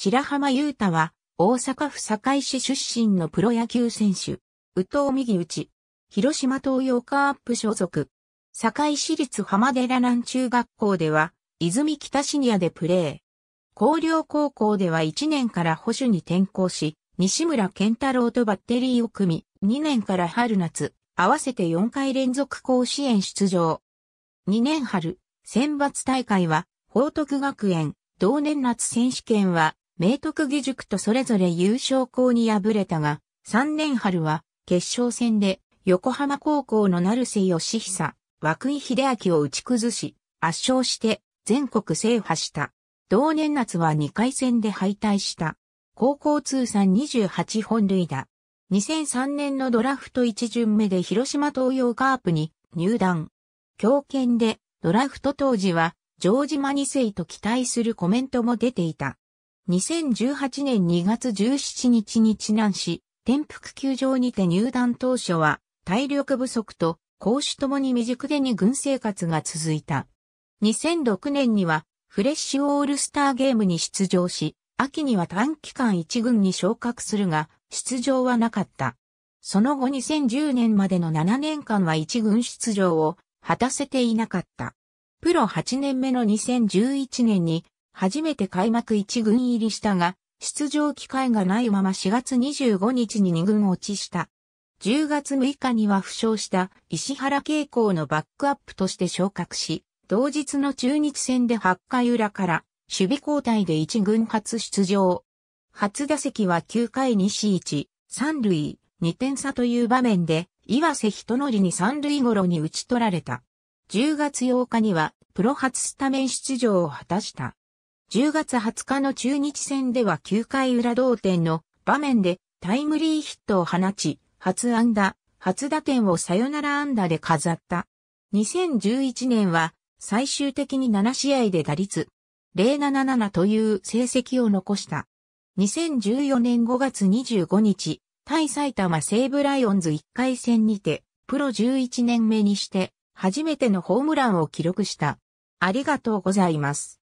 白浜優太は、大阪府堺市出身のプロ野球選手、宇藤右内、広島東洋カープ所属。堺市立浜寺南中学校では、泉北シニアでプレー。広陵高校では1年から保守に転校し、西村健太郎とバッテリーを組み、2年から春夏、合わせて4回連続甲子園出場。2年春、選抜大会は、報徳学園、同年夏選手権は、明徳義塾とそれぞれ優勝校に敗れたが、3年春は決勝戦で横浜高校の成瀬義久、枠井秀明を打ち崩し、圧勝して全国制覇した。同年夏は2回戦で敗退した。高校通算28本塁打。2003年のドラフト1巡目で広島東洋カープに入団。強権でドラフト当時は城島二世と期待するコメントも出ていた。2018年2月17日に知南し、天福球場にて入団当初は、体力不足と、攻守ともに未熟でに軍生活が続いた。2006年には、フレッシュオールスターゲームに出場し、秋には短期間一軍に昇格するが、出場はなかった。その後2010年までの7年間は一軍出場を果たせていなかった。プロ8年目の2011年に初めて開幕1軍入りしたが、出場機会がないまま4月25日に2軍落ちした。10月6日には負傷した石原慶光のバックアップとして昇格し、同日の中日戦で8回裏から守備交代で1軍初出場。初打席は9回西一、1、3塁、2点差という場面で、岩瀬人則に3塁頃に打ち取られた。10月8日にはプロ初スタメン出場を果たした。10月20日の中日戦では9回裏同点の場面でタイムリーヒットを放ち、初安打、初打点をサヨナラ安打で飾った。2011年は最終的に7試合で打率077という成績を残した。2014年5月25日、対埼玉西武ライオンズ1回戦にて、プロ11年目にして、初めてのホームランを記録した。ありがとうございます。